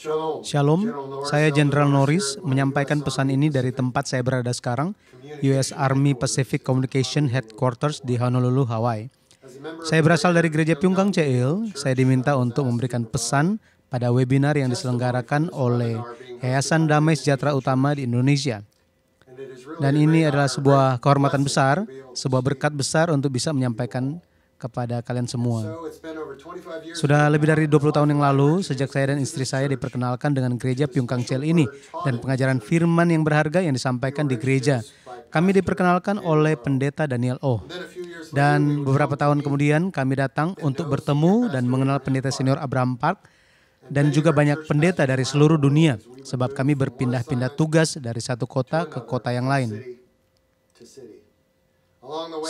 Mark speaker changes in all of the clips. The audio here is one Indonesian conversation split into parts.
Speaker 1: Shalom, saya Jenderal Norris menyampaikan pesan ini dari tempat saya berada sekarang, US Army Pacific Communication Headquarters di Honolulu, Hawaii. Saya berasal dari gereja Pyongkang Ceil, Saya diminta untuk memberikan pesan pada webinar yang diselenggarakan oleh Yayasan Damai Sejahtera Utama di Indonesia. Dan ini adalah sebuah kehormatan besar, sebuah berkat besar untuk bisa menyampaikan kepada kalian semua. Sudah lebih dari 20 tahun yang lalu sejak saya dan istri saya diperkenalkan dengan gereja Pyongkang Chel ini dan pengajaran firman yang berharga yang disampaikan di gereja. Kami diperkenalkan oleh pendeta Daniel Oh. Dan beberapa tahun kemudian kami datang untuk bertemu dan mengenal pendeta senior Abraham Park dan juga banyak pendeta dari seluruh dunia sebab kami berpindah-pindah tugas dari satu kota ke kota yang lain.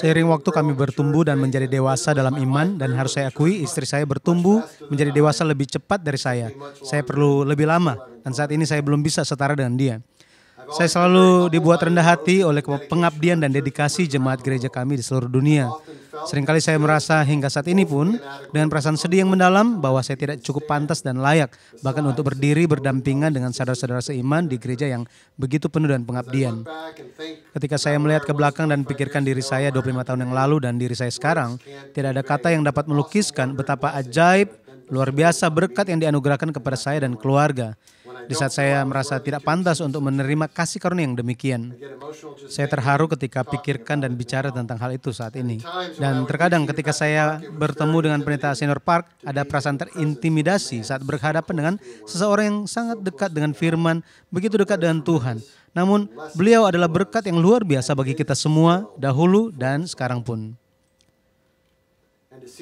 Speaker 1: Seiring waktu kami bertumbuh dan menjadi dewasa dalam iman dan harus saya akui istri saya bertumbuh menjadi dewasa lebih cepat dari saya. Saya perlu lebih lama dan saat ini saya belum bisa setara dengan dia. Saya selalu dibuat rendah hati oleh pengabdian dan dedikasi jemaat gereja kami di seluruh dunia. Seringkali saya merasa hingga saat ini pun dengan perasaan sedih yang mendalam bahwa saya tidak cukup pantas dan layak bahkan untuk berdiri berdampingan dengan saudara-saudara seiman di gereja yang begitu penuh dan pengabdian. Ketika saya melihat ke belakang dan pikirkan diri saya 25 tahun yang lalu dan diri saya sekarang, tidak ada kata yang dapat melukiskan betapa ajaib, luar biasa berkat yang dianugerahkan kepada saya dan keluarga di saat saya merasa tidak pantas untuk menerima kasih karunia yang demikian, saya terharu ketika pikirkan dan bicara tentang hal itu saat ini. Dan terkadang ketika saya bertemu dengan pendeta senior Park, ada perasaan terintimidasi saat berhadapan dengan seseorang yang sangat dekat dengan firman, begitu dekat dengan Tuhan. Namun, beliau adalah berkat yang luar biasa bagi kita semua, dahulu dan sekarang pun.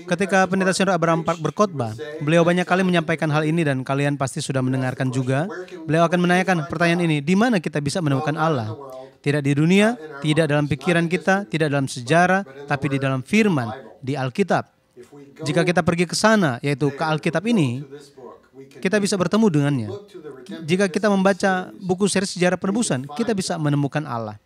Speaker 1: Ketika Pendeta Saudara Abraham Park berkhotbah, beliau banyak kali menyampaikan hal ini dan kalian pasti sudah mendengarkan juga. Beliau akan menanyakan pertanyaan ini, di mana kita bisa menemukan Allah? Tidak di dunia, tidak dalam pikiran kita, tidak dalam sejarah, tapi di dalam firman, di Alkitab. Jika kita pergi ke sana, yaitu ke Alkitab ini, kita bisa bertemu dengannya. Jika kita membaca buku seri sejarah penebusan, kita bisa menemukan Allah.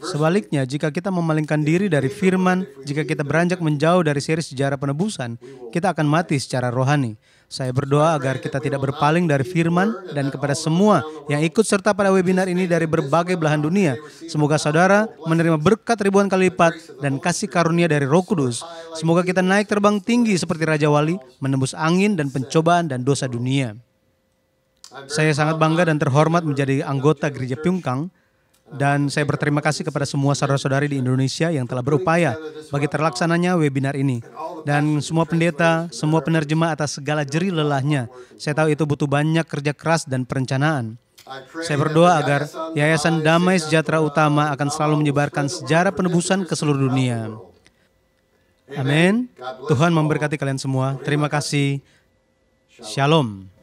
Speaker 1: Sebaliknya, jika kita memalingkan diri dari firman, jika kita beranjak menjauh dari seri sejarah penebusan, kita akan mati secara rohani. Saya berdoa agar kita tidak berpaling dari firman dan kepada semua yang ikut serta pada webinar ini dari berbagai belahan dunia. Semoga saudara menerima berkat ribuan kali lipat dan kasih karunia dari Roh Kudus. Semoga kita naik terbang tinggi seperti Raja Wali, menembus angin dan pencobaan dan dosa dunia. Saya sangat bangga dan terhormat menjadi anggota Gereja Pyongkang dan saya berterima kasih kepada semua saudara-saudari di Indonesia yang telah berupaya bagi terlaksananya webinar ini. Dan semua pendeta, semua penerjemah atas segala jeri lelahnya. Saya tahu itu butuh banyak kerja keras dan perencanaan. Saya berdoa agar Yayasan Damai Sejahtera Utama akan selalu menyebarkan sejarah penebusan ke seluruh dunia. Amin. Tuhan memberkati kalian semua. Terima kasih. Shalom.